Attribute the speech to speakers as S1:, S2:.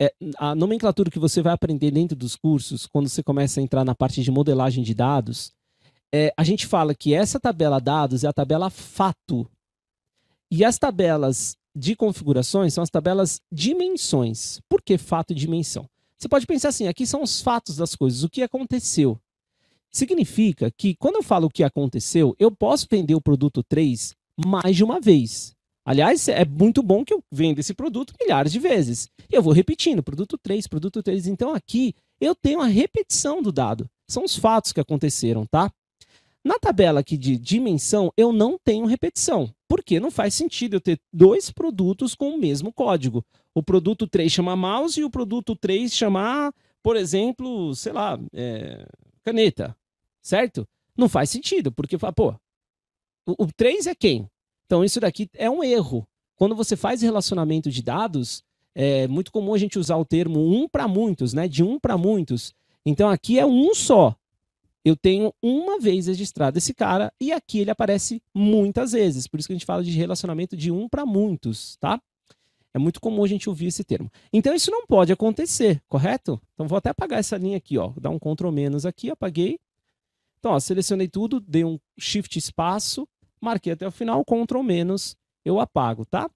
S1: é, a nomenclatura que você vai aprender dentro dos cursos, quando você começa a entrar na parte de modelagem de dados, é, a gente fala que essa tabela dados é a tabela fato. E as tabelas de configurações são as tabelas dimensões. Por que fato e dimensão? Você pode pensar assim, aqui são os fatos das coisas, o que aconteceu. Significa que quando eu falo o que aconteceu, eu posso vender o produto 3 mais de uma vez. Aliás, é muito bom que eu venda esse produto milhares de vezes. E eu vou repetindo, produto 3, produto 3. Então aqui eu tenho a repetição do dado. São os fatos que aconteceram, tá? Na tabela aqui de dimensão, eu não tenho repetição, porque não faz sentido eu ter dois produtos com o mesmo código. O produto 3 chama mouse e o produto 3 chamar, por exemplo, sei lá, é, caneta, certo? Não faz sentido, porque, pô, o, o 3 é quem? Então, isso daqui é um erro. Quando você faz relacionamento de dados, é muito comum a gente usar o termo um para muitos, né? De um para muitos. Então, aqui é um só. Eu tenho uma vez registrado esse cara e aqui ele aparece muitas vezes. Por isso que a gente fala de relacionamento de um para muitos, tá? É muito comum a gente ouvir esse termo. Então isso não pode acontecer, correto? Então vou até apagar essa linha aqui, ó, dar um Ctrl menos aqui, apaguei. Então, ó, selecionei tudo, dei um shift espaço, marquei até o final, Ctrl menos, eu apago, tá?